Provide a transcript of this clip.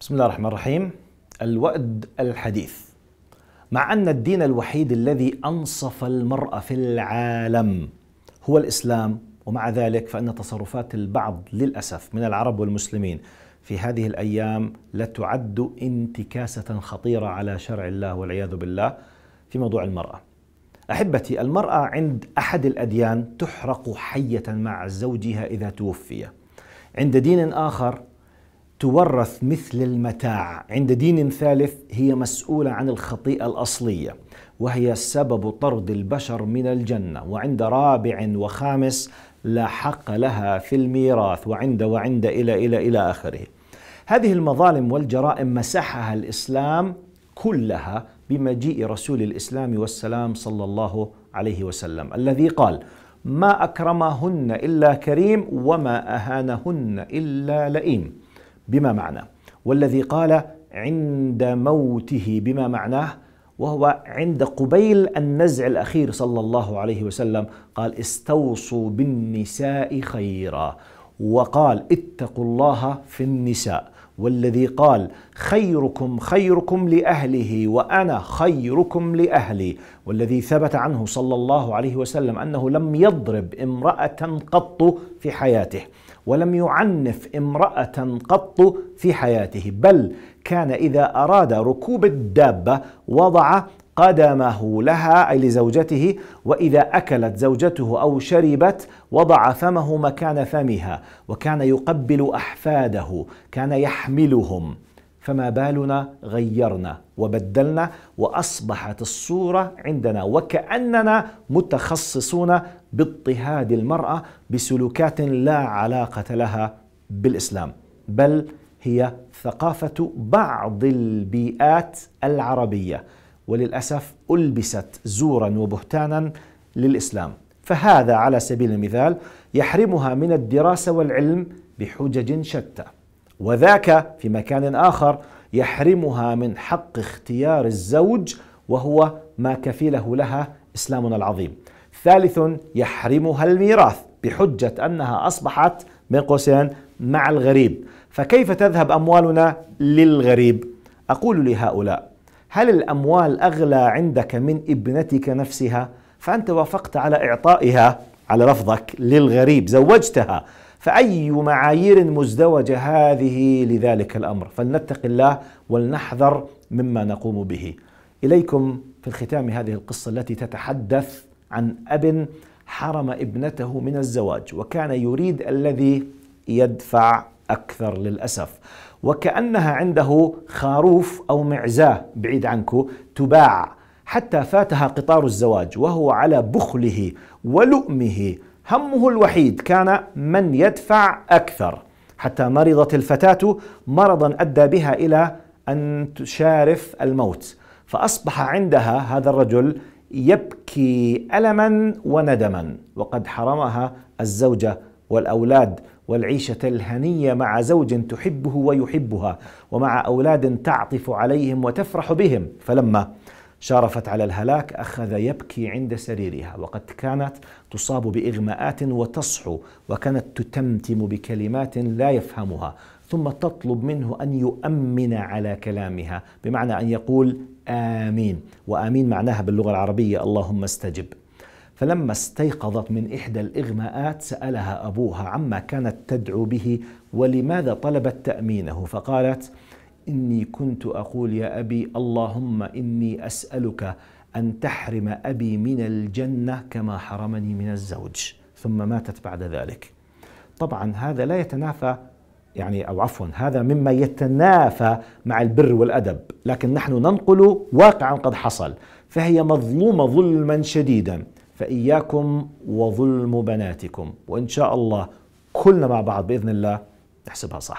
بسم الله الرحمن الرحيم الوأد الحديث مع أن الدين الوحيد الذي أنصف المرأة في العالم هو الإسلام ومع ذلك فإن تصرفات البعض للأسف من العرب والمسلمين في هذه الأيام لا تعد انتكاسة خطيرة على شرع الله والعياذ بالله في موضوع المرأة أحبتي المرأة عند أحد الأديان تحرق حية مع زوجها إذا توفي عند دين آخر تورث مثل المتاع عند دين ثالث هي مسؤولة عن الخطيئة الأصلية وهي سبب طرد البشر من الجنة وعند رابع وخامس لا حق لها في الميراث وعند وعند إلى إلى إلى آخره هذه المظالم والجرائم مسحها الإسلام كلها بمجيء رسول الإسلام والسلام صلى الله عليه وسلم الذي قال ما أكرمهن إلا كريم وما أهانهن إلا لئيم بما معناه والذي قال عند موته بما معناه وهو عند قبيل النزع الأخير صلى الله عليه وسلم قال استوصوا بالنساء خيرا وقال اتقوا الله في النساء والذي قال خيركم خيركم لاهله وانا خيركم لاهلي والذي ثبت عنه صلى الله عليه وسلم انه لم يضرب امراه قط في حياته ولم يعنف امراه قط في حياته بل كان اذا اراد ركوب الدابه وضع قدمه لها أي لزوجته وإذا أكلت زوجته أو شربت وضع فمه مكان فمها وكان يقبل أحفاده كان يحملهم فما بالنا غيرنا وبدلنا واصبحت الصوره عندنا وكاننا متخصصون باضطهاد المراه بسلوكات لا علاقه لها بالاسلام بل هي ثقافه بعض البيئات العربيه وللأسف ألبست زورا وبهتانا للإسلام فهذا على سبيل المثال يحرمها من الدراسة والعلم بحجج شتى وذاك في مكان آخر يحرمها من حق اختيار الزوج وهو ما كفيله لها إسلامنا العظيم ثالث يحرمها الميراث بحجة أنها أصبحت بين قوسين مع الغريب فكيف تذهب أموالنا للغريب أقول لهؤلاء هل الأموال أغلى عندك من ابنتك نفسها فأنت وافقت على إعطائها على رفضك للغريب زوجتها فأي معايير مزدوجة هذه لذلك الأمر فلنتق الله ولنحذر مما نقوم به إليكم في الختام هذه القصة التي تتحدث عن أب حرم ابنته من الزواج وكان يريد الذي يدفع أكثر للأسف وكأنها عنده خروف أو معزاه بعيد عنكو تباع حتى فاتها قطار الزواج وهو على بخله ولؤمه همه الوحيد كان من يدفع أكثر حتى مرضت الفتاة مرضا أدى بها إلى أن تشارف الموت فأصبح عندها هذا الرجل يبكي ألما وندما وقد حرمها الزوجة والأولاد والعيشة الهنية مع زوج تحبه ويحبها ومع أولاد تعطف عليهم وتفرح بهم فلما شارفت على الهلاك أخذ يبكي عند سريرها وقد كانت تصاب بإغماءات وتصحو وكانت تتمتم بكلمات لا يفهمها ثم تطلب منه أن يؤمن على كلامها بمعنى أن يقول آمين وآمين معناها باللغة العربية اللهم استجب فلما استيقظت من إحدى الإغماءات سألها أبوها عما كانت تدعو به ولماذا طلبت تأمينه فقالت إني كنت أقول يا أبي اللهم إني أسألك أن تحرم أبي من الجنة كما حرمني من الزوج ثم ماتت بعد ذلك طبعا هذا لا يتنافى يعني او عفوا هذا مما يتنافى مع البر والادب، لكن نحن ننقل واقعا قد حصل، فهي مظلومه ظلما شديدا، فإياكم وظلم بناتكم وإن شاء الله كلنا مع بعض بإذن الله نحسبها صح